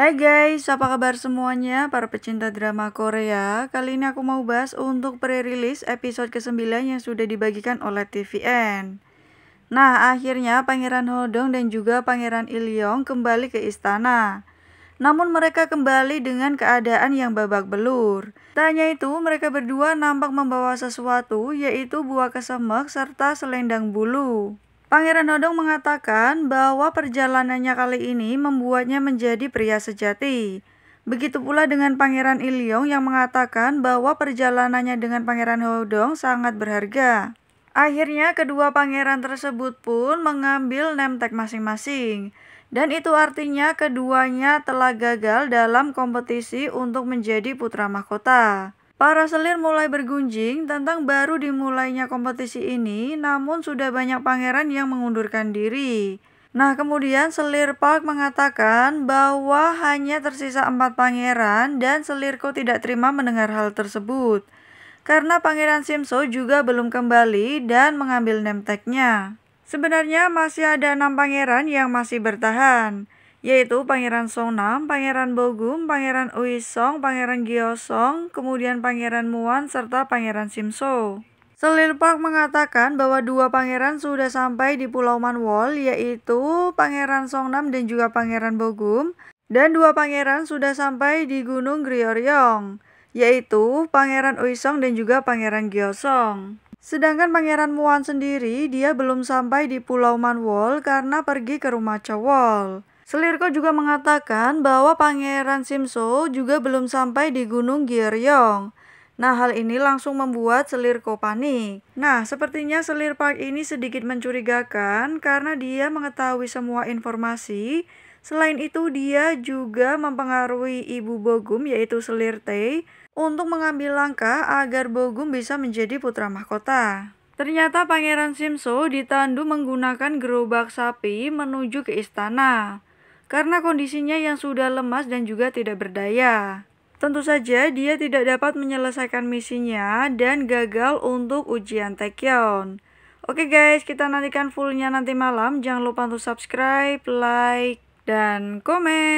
Hai guys, apa kabar semuanya para pecinta drama Korea? Kali ini aku mau bahas untuk pre-release episode ke-9 yang sudah dibagikan oleh TVN. Nah, akhirnya Pangeran Hodong dan juga Pangeran Ilyong kembali ke istana. Namun mereka kembali dengan keadaan yang babak belur. Tanya itu, mereka berdua nampak membawa sesuatu yaitu buah kesemek serta selendang bulu. Pangeran Dodong mengatakan bahwa perjalanannya kali ini membuatnya menjadi pria sejati. Begitu pula dengan Pangeran Ilyong yang mengatakan bahwa perjalanannya dengan Pangeran Hodong sangat berharga. Akhirnya kedua pangeran tersebut pun mengambil nemtek masing-masing. Dan itu artinya keduanya telah gagal dalam kompetisi untuk menjadi putra mahkota. Para selir mulai bergunjing tentang baru dimulainya kompetisi ini, namun sudah banyak pangeran yang mengundurkan diri. Nah, kemudian selir Park mengatakan bahwa hanya tersisa empat pangeran dan selirku tidak terima mendengar hal tersebut. Karena Pangeran Simso juga belum kembali dan mengambil nemteknya. Sebenarnya masih ada enam pangeran yang masih bertahan yaitu Pangeran Songnam, Pangeran Bogum, Pangeran Uisong, Pangeran Giosong, kemudian Pangeran Muan, serta Pangeran Simso. Selil Park mengatakan bahwa dua pangeran sudah sampai di Pulau Manwol, yaitu Pangeran Songnam dan juga Pangeran Bogum, dan dua pangeran sudah sampai di Gunung Grioryong, yaitu Pangeran Uisong dan juga Pangeran Giosong. Sedangkan Pangeran Muan sendiri, dia belum sampai di Pulau Manwol karena pergi ke rumah Cowol. Selirko juga mengatakan bahwa Pangeran Simso juga belum sampai di Gunung Giryong. Nah, hal ini langsung membuat Selirko panik. Nah, sepertinya Selir Park ini sedikit mencurigakan karena dia mengetahui semua informasi. Selain itu, dia juga mempengaruhi ibu Bogum yaitu Selir Tei untuk mengambil langkah agar Bogum bisa menjadi putra mahkota. Ternyata Pangeran Simso ditandu menggunakan gerobak sapi menuju ke istana karena kondisinya yang sudah lemas dan juga tidak berdaya. Tentu saja dia tidak dapat menyelesaikan misinya dan gagal untuk ujian Taekyon. Oke guys, kita nantikan fullnya nanti malam. Jangan lupa untuk subscribe, like, dan komen.